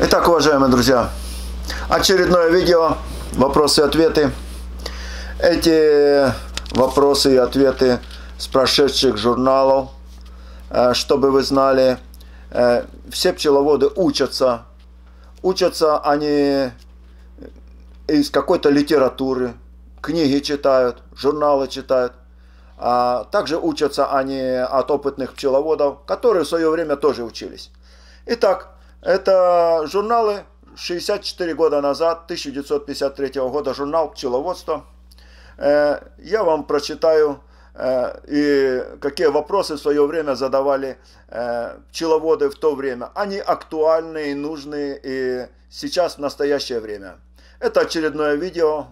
Итак, уважаемые друзья, очередное видео, вопросы и ответы. Эти вопросы и ответы с прошедших журналов, э, чтобы вы знали, э, все пчеловоды учатся. Учатся они из какой-то литературы, книги читают, журналы читают. А также учатся они от опытных пчеловодов, которые в свое время тоже учились. Итак, это журналы 64 года назад, 1953 года, журнал «Пчеловодство». Э, я вам прочитаю, э, и какие вопросы в свое время задавали э, пчеловоды в то время. Они актуальны и нужны и сейчас, в настоящее время. Это очередное видео,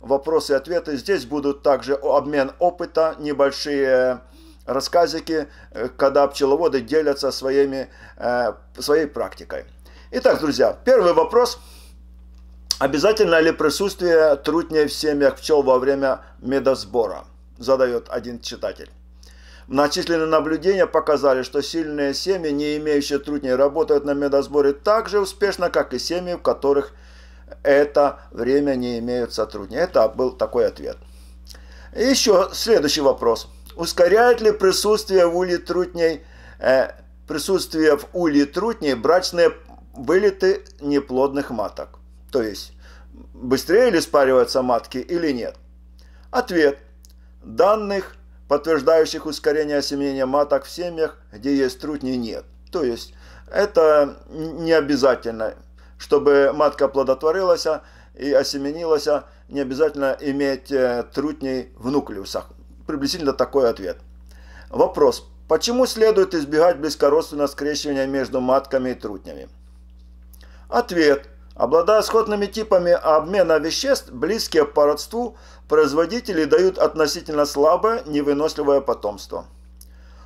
вопросы и ответы. Здесь будут также обмен опыта, небольшие рассказики, э, когда пчеловоды делятся своими, э, своей практикой. Итак, друзья, первый вопрос. Обязательно ли присутствие трутней в семьях пчел во время медосбора? Задает один читатель. Многочисленные наблюдения показали, что сильные семьи, не имеющие трудней, работают на медосборе так же успешно, как и семьи, в которых это время не имеют сотрудней. Это был такой ответ. еще следующий вопрос – Ускоряет ли присутствие в уле трутней, э, присутствие в уле трутней брачные вылеты неплодных маток? То есть, быстрее ли спариваются матки или нет? Ответ. Данных, подтверждающих ускорение осеменения маток в семьях, где есть трутни, нет. То есть, это не обязательно. Чтобы матка плодотворилась и осеменилась, не обязательно иметь э, трутней в нуклеусах приблизительно такой ответ. Вопрос. Почему следует избегать близкородственного скрещивания между матками и трутнями? Ответ. Обладая сходными типами обмена веществ, близкие по родству производители дают относительно слабое, невыносливое потомство.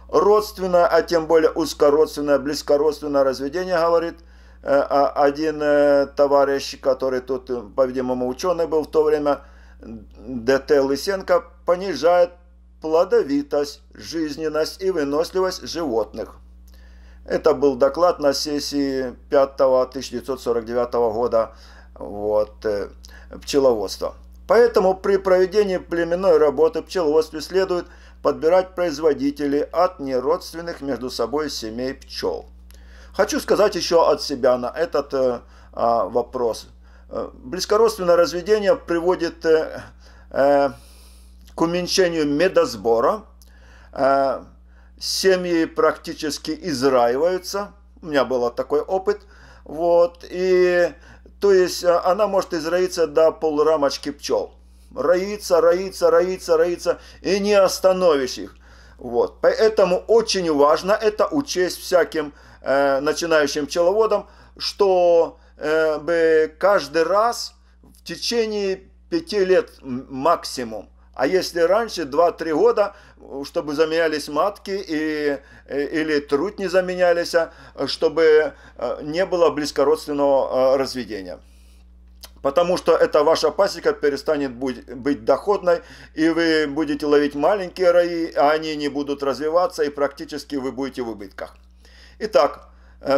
Родственное, а тем более узкородственное, близкородственное разведение, говорит э, а, один э, товарищ, который тут, э, по-видимому, ученый был в то время, ДТ Лысенко, понижает плодовитость, жизненность и выносливость животных. Это был доклад на сессии 5 1949 года вот, э, пчеловодства. Поэтому при проведении племенной работы в пчеловодстве следует подбирать производителей от неродственных между собой семей пчел. Хочу сказать еще от себя на этот э, а, вопрос. Э, близкородственное разведение приводит э, э к уменьшению медосбора. Э, семьи практически израиваются. У меня был такой опыт. Вот. И то есть э, она может израиться до полрамочки пчел. Раится, раится, раится, раится и не остановишь их. Вот. Поэтому очень важно это учесть всяким э, начинающим пчеловодам, что э, бы каждый раз в течение пяти лет максимум а если раньше 2-3 года, чтобы заменялись матки и, э, или труд не заменялись, а, чтобы э, не было близкородственного э, разведения. Потому что эта ваша пасека перестанет будь, быть доходной, и вы будете ловить маленькие раи, а они не будут развиваться, и практически вы будете в убытках. Итак,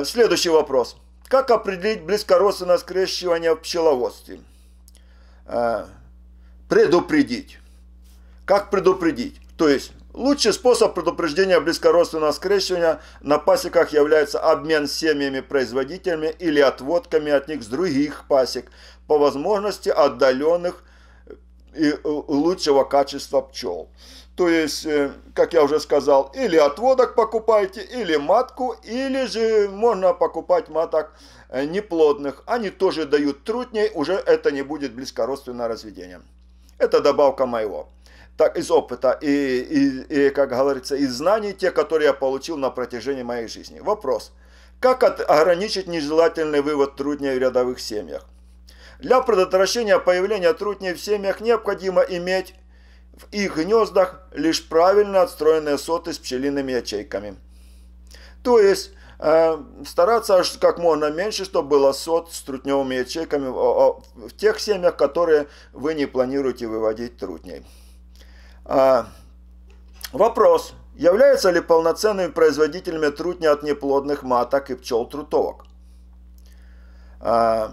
следующий вопрос. Как определить близкородственное скрещивание в пчеловодстве? Предупредить. Как предупредить? То есть Лучший способ предупреждения близкородственного скрещивания на пасеках является обмен семьями-производителями или отводками от них с других пасек, по возможности отдаленных и э, лучшего качества пчел. То есть, э, как я уже сказал, или отводок покупайте, или матку, или же можно покупать маток э, неплодных. Они тоже дают трудней, уже это не будет близкородственное разведение. Это добавка моего так из опыта и, и, и, как говорится, из знаний, те, которые я получил на протяжении моей жизни. Вопрос. Как ограничить нежелательный вывод трудней в рядовых семьях? Для предотвращения появления трудней в семьях необходимо иметь в их гнездах лишь правильно отстроенные соты с пчелиными ячейками. То есть э, стараться как можно меньше, чтобы было сот с трутневыми ячейками в, в тех семьях, которые вы не планируете выводить трудней. А, вопрос. Являются ли полноценными производителями трутня от неплодных маток и пчел-трутовок? А,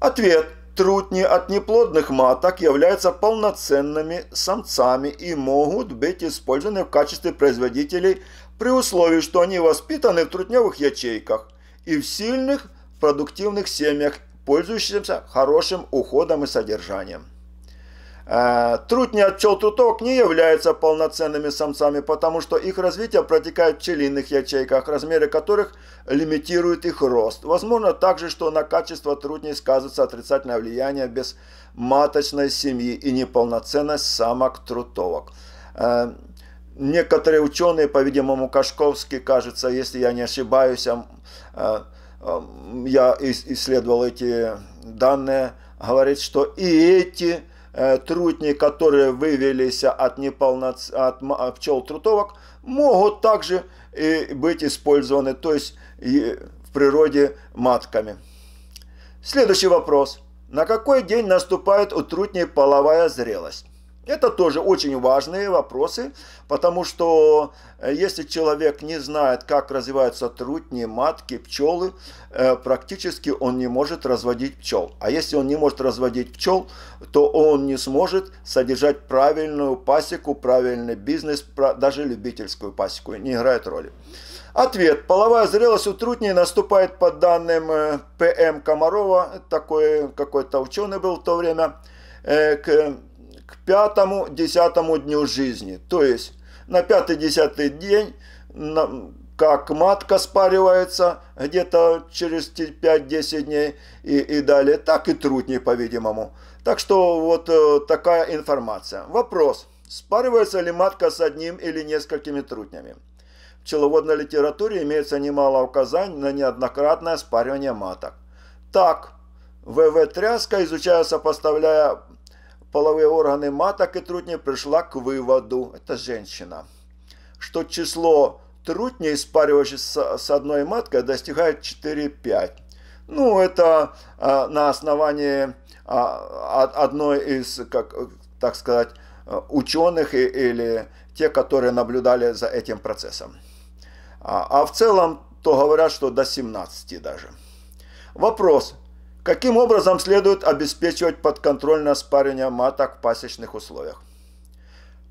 ответ. Трутни от неплодных маток являются полноценными самцами и могут быть использованы в качестве производителей при условии, что они воспитаны в трутневых ячейках и в сильных продуктивных семьях, пользующихся хорошим уходом и содержанием. Трутни э, от пчел труток не являются полноценными самцами, потому что их развитие протекает в пчелиных ячейках, размеры которых лимитируют их рост. Возможно также, что на качество трутней сказывается отрицательное влияние безматочной семьи и неполноценность самок трутовок. Э, некоторые ученые, по-видимому, Кашковский, кажется, если я не ошибаюсь, э, я исследовал эти данные, говорит, что и эти Э, трутни, которые вывелись от, неполноц... от пчел трутовок, могут также и быть использованы, то есть в природе матками. Следующий вопрос. На какой день наступает у трутней половая зрелость? Это тоже очень важные вопросы, потому что э, если человек не знает, как развиваются трутни, матки, пчелы, э, практически он не может разводить пчел. А если он не может разводить пчел, то он не сможет содержать правильную пасеку, правильный бизнес, даже любительскую пасеку, не играет роли. Ответ. Половая зрелость у трутней наступает по данным э, ПМ Комарова, такой какой-то ученый был в то время, к к пятому-десятому дню жизни. То есть на пятый-десятый день, как матка спаривается где-то через 5-10 дней и, и далее, так и труднее, по-видимому. Так что вот э, такая информация. Вопрос, спаривается ли матка с одним или несколькими трутнями? В пчеловодной литературе имеется немало указаний на неоднократное спаривание маток. Так, ВВ Тряска, изучая, сопоставляя половые органы маток и трутней пришла к выводу, это женщина, что число трутней, спаривающихся с одной маткой, достигает 4-5. Ну, это а, на основании а, а, одной из, как, так сказать, ученых и, или те, которые наблюдали за этим процессом. А, а в целом, то говорят, что до 17 даже. Вопрос, Каким образом следует обеспечивать подконтрольное спаривание маток в пасечных условиях?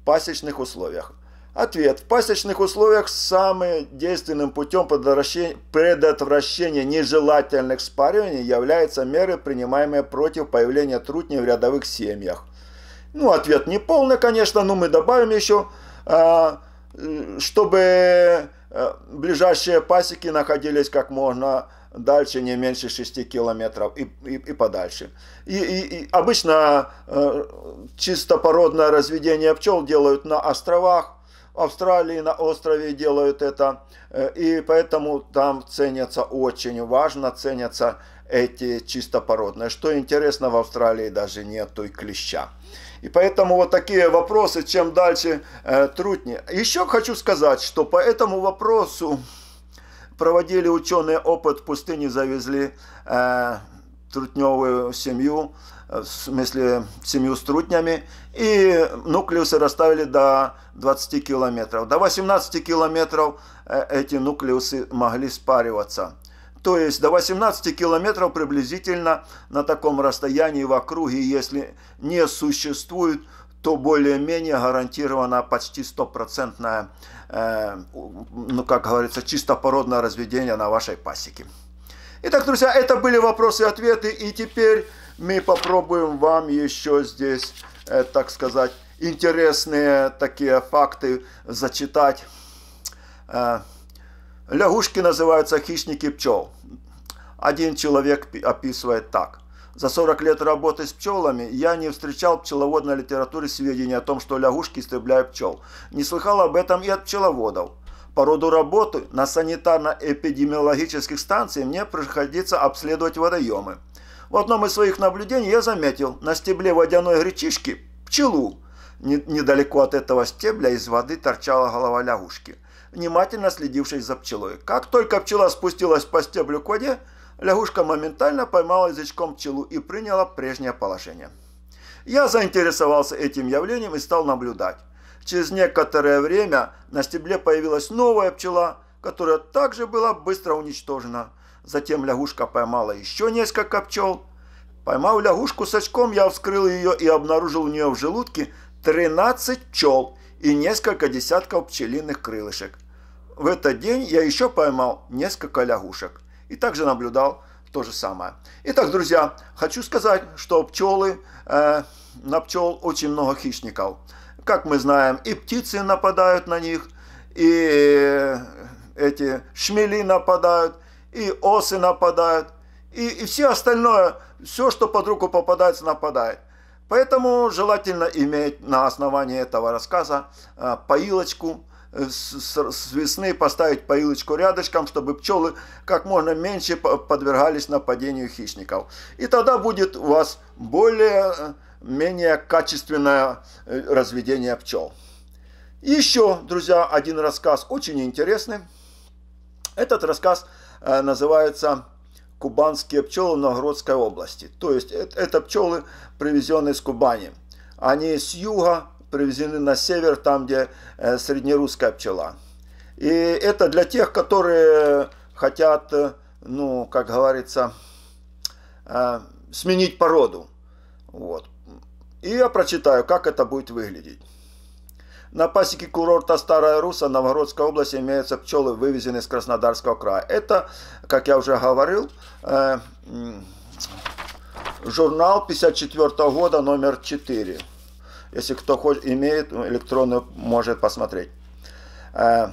В пасечных условиях. Ответ. В пасечных условиях самым действенным путем предотвращения нежелательных спариваний являются меры, принимаемые против появления трутней в рядовых семьях. Ну, ответ не полный, конечно, но мы добавим еще, а, э, чтобы э, ближайшие пасеки находились как можно дальше не меньше 6 километров и, и, и подальше. И, и, и обычно э, чистопородное разведение пчел делают на островах, в Австралии на острове делают это, э, и поэтому там ценятся очень важно, ценятся эти чистопородные. Что интересно, в Австралии даже нету и клеща. И поэтому вот такие вопросы, чем дальше, э, труднее. Еще хочу сказать, что по этому вопросу проводили ученые опыт, в пустыне завезли э, трутневую семью, э, в смысле семью с трутнями, и нуклеусы расставили до 20 километров. До 18 километров э, эти нуклеусы могли спариваться. То есть до 18 километров приблизительно на таком расстоянии в округе, если не существует то более-менее гарантирована почти стопроцентное, э, ну как говорится, чистопородное разведение на вашей пасеке. Итак, друзья, это были вопросы и ответы, и теперь мы попробуем вам еще здесь, э, так сказать, интересные такие факты зачитать. Э, лягушки называются хищники пчел. Один человек описывает так. За 40 лет работы с пчелами я не встречал в пчеловодной литературе сведений о том, что лягушки истребляют пчел. Не слыхал об этом и от пчеловодов. По роду работы на санитарно-эпидемиологических станциях мне приходится обследовать водоемы. В одном из своих наблюдений я заметил на стебле водяной гречишки пчелу. Недалеко от этого стебля из воды торчала голова лягушки, внимательно следившись за пчелой. Как только пчела спустилась по стеблю к воде, лягушка моментально поймала язычком пчелу и приняла прежнее положение. Я заинтересовался этим явлением и стал наблюдать. Через некоторое время на стебле появилась новая пчела, которая также была быстро уничтожена. Затем лягушка поймала еще несколько пчел. Поймав лягушку с очком, я вскрыл ее и обнаружил у нее в желудке 13 пчел и несколько десятков пчелиных крылышек. В этот день я еще поймал несколько лягушек и также наблюдал то же самое. Итак, друзья, хочу сказать, что пчелы, э, на пчел очень много хищников. Как мы знаем, и птицы нападают на них, и э, эти шмели нападают, и осы нападают, и, и все остальное, все, что под руку попадается, нападает. Поэтому желательно иметь на основании этого рассказа э, поилочку Э, с, весны поставить поилочку рядышком, чтобы пчелы как можно меньше подвергались нападению хищников. И тогда будет у вас более-менее э, качественное э, разведение пчел. еще, друзья, один рассказ очень интересный. Этот рассказ называется «Кубанские пчелы в Новгородской области». То есть это пчелы, привезенные с Кубани. Они с юга привезены на север, там, где э, среднерусская пчела. И это для тех, которые хотят, э, ну, как говорится, э, сменить породу. Вот. И я прочитаю, как это будет выглядеть. На пасеке курорта Старая Руса Новгородской области имеются пчелы, вывезенные из Краснодарского края. Это, как я уже говорил, журнал 54 года номер 4. Если кто хочет, имеет ну, электронную, может посмотреть. Э,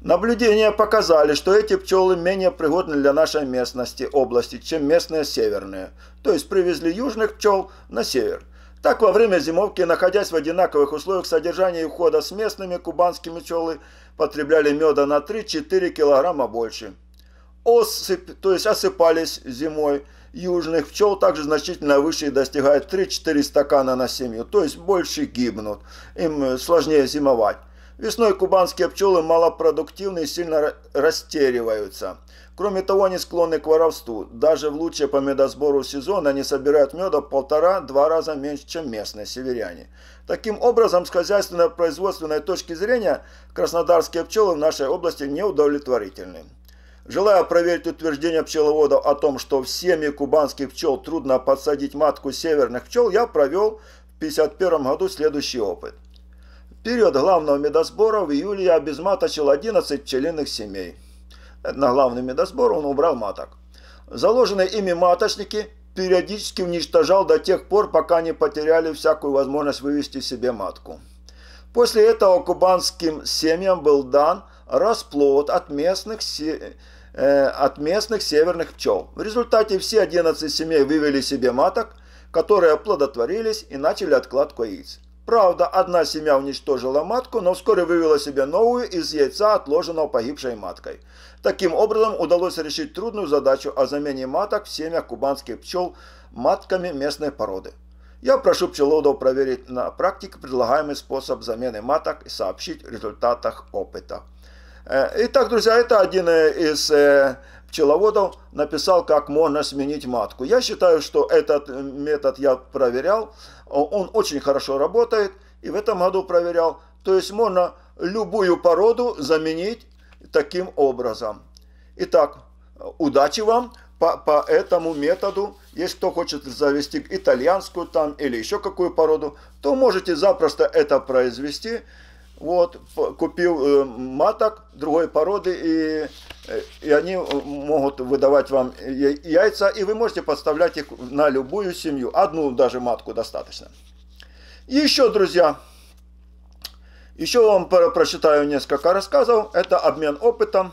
наблюдения показали, что эти пчелы менее пригодны для нашей местности, области, чем местные северные. То есть привезли южных пчел на север. Так, во время зимовки, находясь в одинаковых условиях содержания и ухода с местными кубанскими пчелы, потребляли меда на 3-4 килограмма больше осыпь, то есть осыпались зимой южных пчел также значительно выше и достигают 3-4 стакана на семью, то есть больше гибнут, им э, сложнее зимовать. Весной кубанские пчелы малопродуктивны и сильно растериваются. Кроме того, они склонны к воровству. Даже в лучшее по медосбору сезон они собирают меда полтора-два раза меньше, чем местные северяне. Таким образом, с хозяйственно-производственной точки зрения, краснодарские пчелы в нашей области неудовлетворительны. Желая проверить утверждение пчеловодов о том, что в семьи кубанских пчел трудно подсадить матку северных пчел, я провел в 1951 году следующий опыт. В период главного медосбора в июле я обезматочил 11 пчелиных семей. На главный медосбор он убрал маток. Заложенные ими маточники периодически уничтожал до тех пор, пока не потеряли всякую возможность вывести себе матку. После этого кубанским семьям был дан расплод от местных семей Э, от местных северных пчел. В результате все 11 семей вывели себе маток, которые оплодотворились и начали откладку яиц. Правда, одна семья уничтожила матку, но вскоре вывела себе новую из яйца, отложенного погибшей маткой. Таким образом, удалось решить трудную задачу о замене маток в семьях кубанских пчел матками местной породы. Я прошу пчеловодов проверить на практике предлагаемый способ замены маток и сообщить о результатах опыта. Э, итак, друзья, это один э, из э, пчеловодов написал, как можно сменить матку. Я считаю, что этот метод я проверял, он очень хорошо работает, и в этом году проверял. То есть можно любую породу заменить таким образом. Итак, удачи вам по, по этому методу. Если кто хочет завести итальянскую там или еще какую породу, то можете запросто это произвести вот, купил э, маток другой породы, и, э, и они э, могут выдавать вам яйца, и вы можете подставлять их на любую семью. Одну даже матку достаточно. И еще, друзья, еще вам про прочитаю несколько рассказов. Это обмен опытом.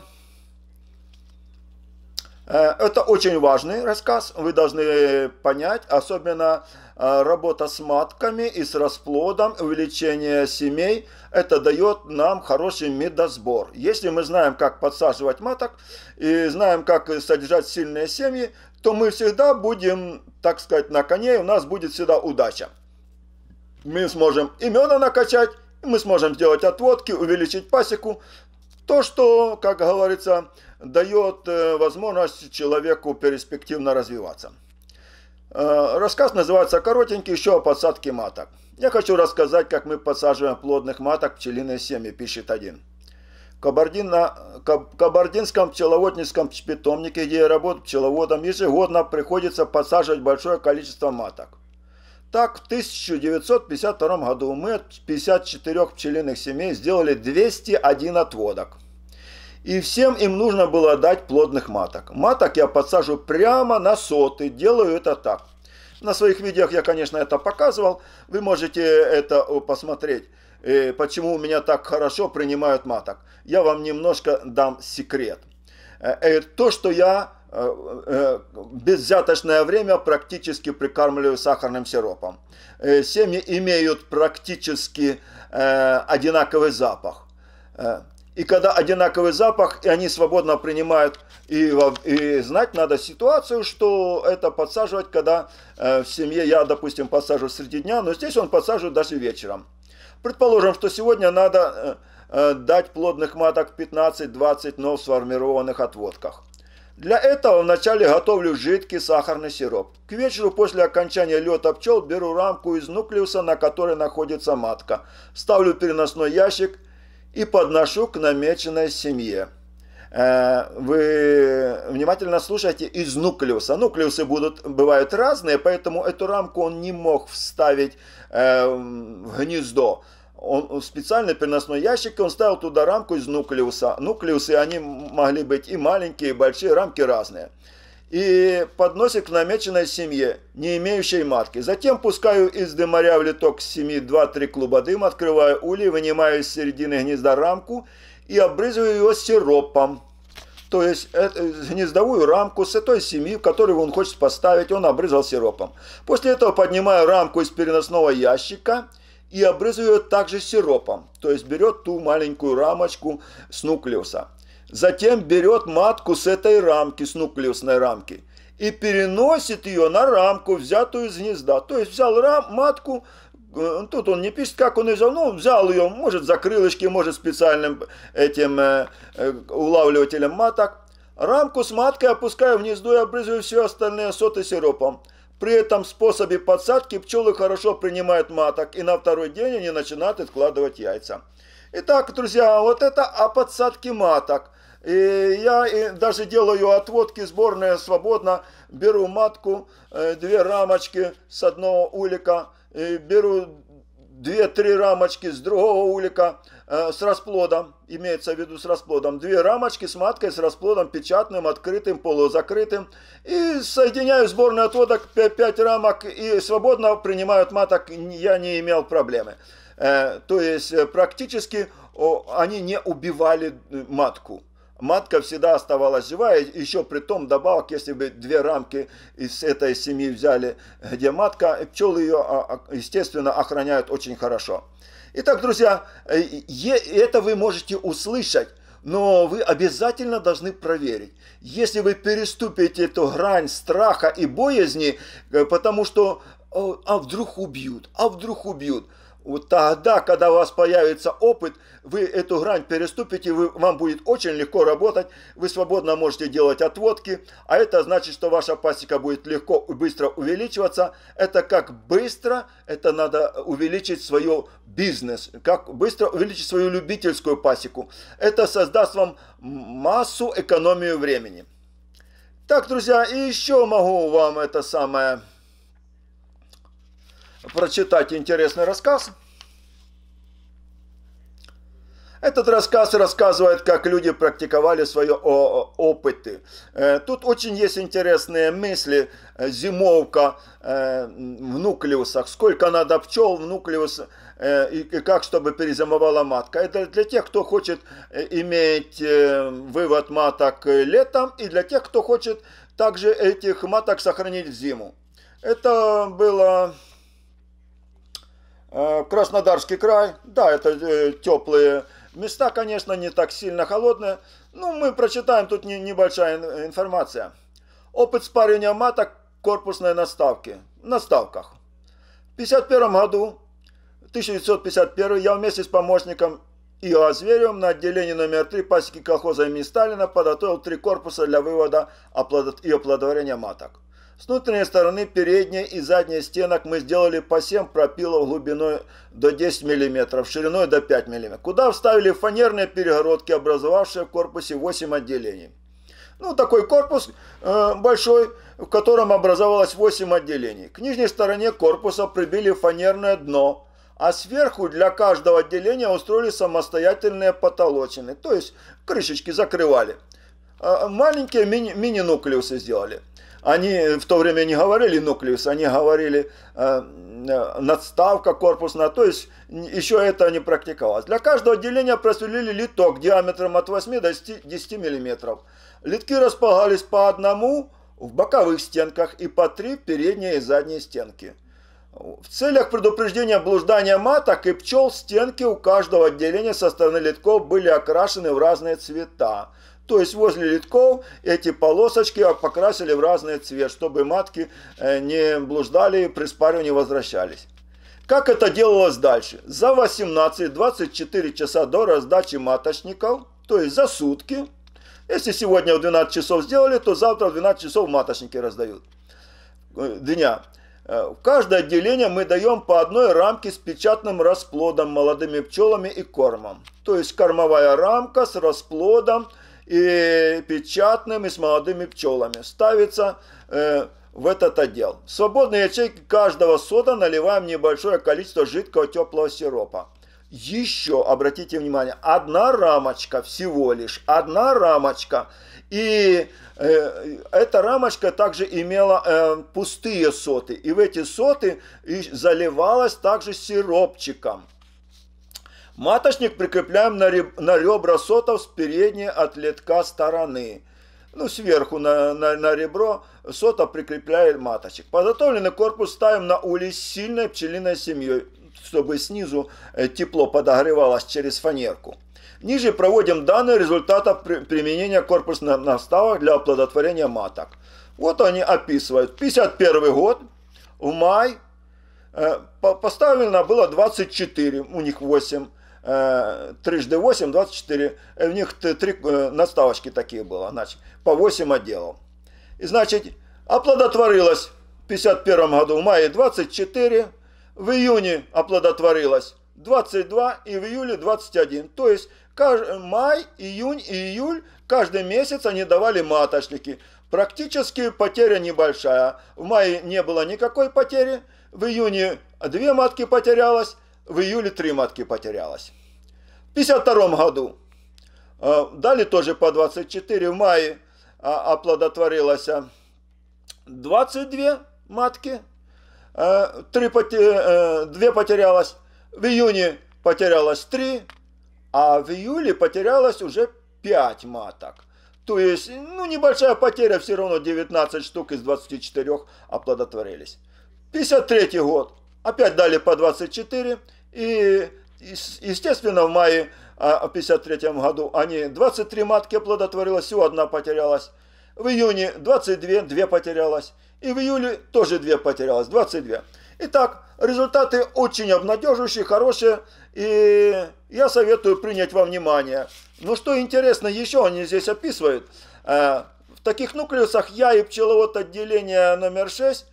Это очень важный рассказ, вы должны понять, особенно а, работа с матками и с расплодом, увеличение семей, это дает нам хороший медосбор. Если мы знаем, как подсаживать маток и знаем, как содержать сильные семьи, то мы всегда будем, так сказать, на коне, и у нас будет всегда удача. Мы сможем имена накачать, мы сможем сделать отводки, увеличить пасеку. То, что, как говорится, дает э, возможность человеку перспективно развиваться. Э, рассказ называется коротенький еще о подсадке маток. Я хочу рассказать, как мы подсаживаем плодных маток пчелиной семьи, пишет один. Кабардино, Кабардинском пчеловодническом питомнике, где я работаю пчеловодом, ежегодно приходится подсаживать большое количество маток. Так, в 1952 году мы от 54 пчелиных семей сделали 201 отводок. И всем им нужно было дать плодных маток. Маток я подсажу прямо на соты, делаю это так. На своих видео я, конечно, это показывал, вы можете это посмотреть э, почему у меня так хорошо принимают маток. Я вам немножко дам секрет. Э, э, то, что я беззяточное время практически прикармливаю сахарным сиропом. Семьи имеют практически одинаковый запах. И когда одинаковый запах, и они свободно принимают, и, и знать надо ситуацию, что это подсаживать, когда э, в семье я, допустим, подсаживаю среди дня, но здесь он подсаживает даже вечером. Предположим, что сегодня надо э, э дать плодных маток 15-20, но в сформированных отводках. Для этого вначале готовлю жидкий сахарный сироп. К вечеру после окончания лета пчел беру рамку из нуклеуса, на которой находится матка. Ставлю переносной ящик и подношу к намеченной семье. Э, вы внимательно слушайте из нуклеуса. Нуклеусы будут, бывают разные, поэтому эту рамку он не мог вставить э, в гнездо он специальный переносной ящик, он ставил туда рамку из нуклеуса. Нуклеусы, они могли быть и маленькие, и большие, рамки разные и подносит к намеченной семье, не имеющей матки. Затем пускаю из дымаря в литок семьи 2-3 клуба дыма, открываю улей, вынимаю из середины гнезда рамку и обрызываю ее сиропом. То есть э, э, гнездовую рамку с той семьи, которую он хочет поставить, он обрызал сиропом. После этого поднимаю рамку из переносного ящика и обрызываю ее также сиропом. То есть берет ту маленькую рамочку с нуклеуса. Затем берет матку с этой рамки, с нуклеусной рамки, и переносит ее на рамку, взятую из гнезда. То есть взял рам, матку, э, тут он не пишет, как он ее взял, ну, взял ее, может, за крылышки, может, специальным этим э, э улавливателем маток. Рамку с маткой опускаю в гнездо и обрызгиваю все остальные соты сиропом. При этом способе подсадки пчелы хорошо принимают маток, и на второй день они начинают откладывать яйца. Итак, друзья, вот это о подсадке маток. И я даже делаю отводки сборные свободно. Беру матку, э, две рамочки с одного улика, беру две-три рамочки с другого улика э, с расплодом, имеется в виду с расплодом, две рамочки с маткой с расплодом печатным, открытым, полузакрытым. И соединяю сборный отводок 5, 5 рамок и свободно принимают маток, я не имел проблемы. Э, то есть э, практически они не убивали э, матку. Матка всегда оставалась живая, еще при том добавок, если бы две рамки из этой семьи взяли, где матка, пчелы ее, а, а, естественно, охраняют очень хорошо. Итак, друзья, это вы можете услышать, но вы обязательно должны проверить. Если вы переступите эту грань страха и боязни, потому что а вдруг убьют, а вдруг убьют – вот тогда, когда у вас появится опыт, вы эту грань переступите, вы, вам будет очень легко работать, вы свободно можете делать отводки, а это значит, что ваша пасека будет легко и быстро увеличиваться. Это как быстро, это надо увеличить свой бизнес, как быстро увеличить свою любительскую пасеку. Это создаст вам массу экономию времени. Так, друзья, и еще могу вам это самое прочитать интересный рассказ. Этот рассказ рассказывает, как люди практиковали свои опыты. Э, тут очень есть интересные мысли. Э, зимовка в э, нуклеусах. Сколько надо пчел в нуклеус и как, чтобы перезимовала матка. Это для тех, кто хочет иметь вывод маток летом и для тех, кто хочет также этих маток сохранить в зиму. Это было Э, Краснодарский край, да, это э, теплые места, конечно, не так сильно холодные. Ну, мы прочитаем, тут небольшая информация. Опыт спарения маток корпусной наставки, на ставках. В 1951 году, 1951, я вместе с помощником Ио Зверевым на отделении номер 3 пасеки колхоза имени Сталина подготовил три корпуса для вывода и оплодотворения маток. С внутренней стороны передняя и задняя стенок мы сделали по 7 пропилов глубиной до 10 мм, шириной до 5 мм, куда вставили фанерные перегородки, образовавшие в корпусе 8 отделений. Ну, такой корпус э, большой, в котором образовалось 8 отделений. К нижней стороне корпуса прибили фанерное дно, а сверху для каждого отделения устроили самостоятельные потолочины, то есть крышечки закрывали. Э, маленькие мини-нуклеусы сделали. Они в то время не говорили нуклеус, они говорили э, э надставка, корпусная, то есть еще это не практиковалось. Для каждого отделения просверлили литок диаметром от 8 до 10 мм. Литки располагались по одному в боковых стенках и по три в передние и задние стенки. В целях предупреждения блуждания маток и пчел стенки у каждого отделения со стороны литков были окрашены в разные цвета. То есть возле литков эти полосочки покрасили в разный цвет, чтобы матки э, не блуждали, и при спаривании возвращались. Как это делалось дальше? За 18-24 часа до раздачи маточников, то есть за сутки, если сегодня в 12 часов сделали, то завтра в 12 часов маточники раздают э, дня. Э, в каждое отделение мы даем по одной рамке с печатным расплодом молодыми пчелами и кормом. То есть кормовая рамка с расплодом – и печатным, и с молодыми пчелами. Ставится э, в этот отдел. В свободные ячейки каждого сода наливаем небольшое количество жидкого теплого сиропа. Еще, обратите внимание, одна рамочка всего лишь, одна рамочка. И э, эта рамочка также имела э, пустые соты. И в эти соты заливалась также сиропчиком. Маточник прикрепляем на, реб... на ребра сотов с передней от летка стороны. Ну, сверху на, на, на ребро сота прикрепляет маточек. Подготовленный корпус ставим на улей с сильной пчелиной семьей, чтобы снизу э, тепло подогревалось через фанерку. Ниже проводим данные результата применения корпусных наставок для оплодотворения маток. Вот они описывают. 51 год, в май, э, поставлено было 24, у них 8. Э, трижды 8, 24. Э, в них три э, наставочки такие было, значит, по 8 отделов. И, значит, оплодотворилось в 51 году, в мае 24, в июне оплодотворилось 22 и в июле 21. То есть, май, июнь и июль, каждый месяц они давали маточники. Практически потеря небольшая. В мае не было никакой потери, в июне две матки потерялось, в июле три матки потерялось. В 52 году э, дали тоже по 24 в мае, а, оплодотворилось 22 э, матки, 3, э, 2 потерялось, в июне потерялось 3, а в июле потерялось уже 5 маток. То есть, ну, небольшая потеря, все равно 19 штук из 24 оплодотворились. 53 год. Опять дали по 24. И, естественно, в мае 1953 а, году они 23 матки оплодотворилось, всего одна потерялась. В июне 22, 2 потерялась. И в июле тоже 2 потерялась, 22. Итак, результаты очень обнадеживающие, хорошие, и я советую принять во внимание. Но что интересно, еще они здесь описывают. Э, в таких нуклеусах я и пчеловод отделения номер 6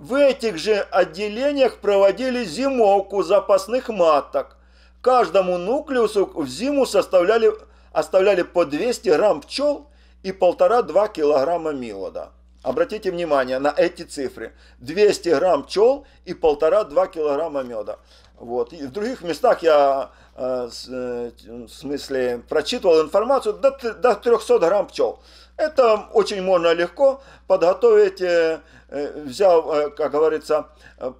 в этих же отделениях проводили зимовку запасных маток. Каждому нуклеусу в зиму составляли, оставляли по 200 грамм пчел и 1,5-2 килограмма милода. Обратите внимание на эти цифры. 200 грамм пчел и 1,5-2 килограмма меда. Вот. И в других местах я э, с, э, в смысле прочитывал информацию до, до 300 грамм пчел. Это очень можно легко подготовить, э, э, взял, э, как говорится,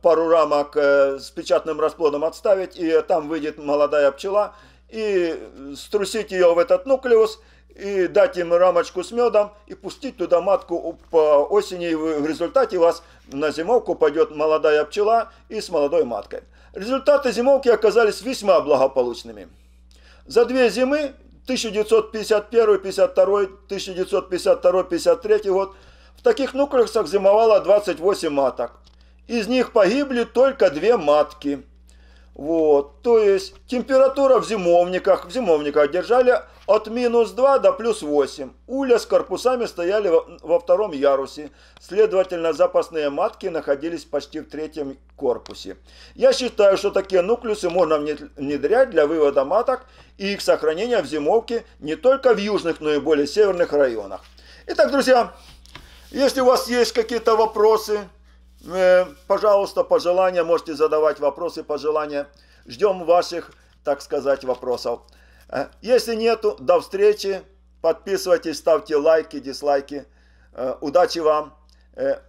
пару рамок с печатным расплодом отставить, и там выйдет молодая пчела, и струсить ее в этот нуклеус, и дать им рамочку с медом, и пустить туда матку по осени, и в результате у вас на зимовку пойдет молодая пчела и с молодой маткой. Результаты зимовки оказались весьма благополучными. За две зимы 1951-52, 1952 1953 год в таких нуклеусах зимовало 28 маток. Из них погибли только две матки. Вот, то есть температура в зимовниках, в зимовниках держали от минус 2 до плюс 8. Уля с корпусами стояли во втором ярусе, следовательно, запасные матки находились почти в третьем корпусе. Я считаю, что такие нуклеусы можно внедрять для вывода маток и их сохранения в зимовке не только в южных, но и более северных районах. Итак, друзья, если у вас есть какие-то вопросы, э, пожалуйста, пожелания, можете задавать вопросы, пожелания. Ждем ваших, так сказать, вопросов. Э, если нету, до встречи. Подписывайтесь, ставьте лайки, дизлайки. Э, удачи вам. Э,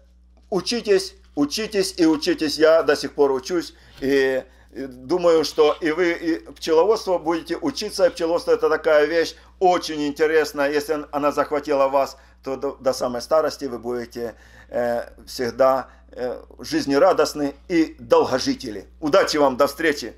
учитесь, учитесь и учитесь. Я до сих пор учусь. И думаю, что и вы и пчеловодство будете учиться. И пчеловодство это такая вещь очень интересная. Если она захватила вас, то до, до самой старости вы будете э, всегда э, жизнерадостны и долгожители. Удачи вам, до встречи!